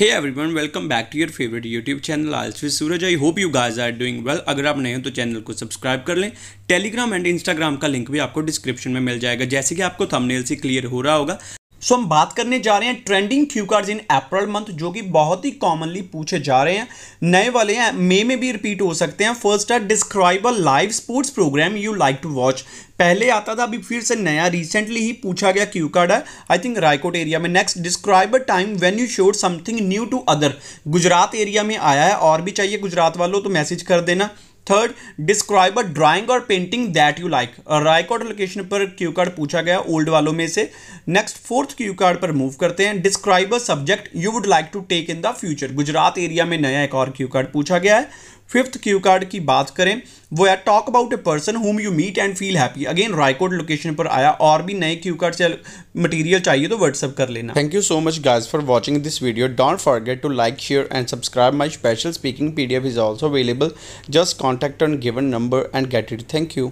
hey everyone welcome back to your favourite YouTube channel आलसवी Suraj I hope you guys are doing well अगर आप नए हो तो चैनल को सब्सक्राइब कर लें टेलीग्राम एंड इंस्टाग्राम का लिंक भी आपको डिस्क्रिप्शन में मिल जाएगा जैसे कि आपको थंबनेल से क्लियर हो रहा होगा सो हम बात करने जा रहे हैं trending cue cards in April month जो कि बहुत ही कॉमनली पूछे जा रहे हैं नए वाले हैं मे में भी रिपीट हो सकते हैं फर्स्ट है describe a live sports program you like to watch पहले आता था अभी फिर से नया रिसेंटली ही पूछा गया क्यू कार्ड है आई थिंक रायकोट एरिया में next describe a time when you showed something new to other Gujarat area में आया है और भी चाहिए गुजरात वालों तो मैसेज कर देना third describe a drawing or painting that you like Raikot location पर क्यू कार्ड पूछा गया ओल्ड वालों में से नेक्स्ट फोर्थ क्यू कार्ड पर मूव करते हैं describe a subject you would like to take in the future Gujarat area में नया एक और क्यू कार्ड पूछा गया है फिफ्थ क्यू कार्ड की बात करें वो है talk about a person whom you meet and feel happy again Raikot location पर आया और भी नए क्यू कार्ड से मटीरियल चाहिए तो व्हाट्सअप कर लेना thank you so much guys for watching this video don't forget to like share and subscribe my special speaking F is also available just contact on given number and get it thank you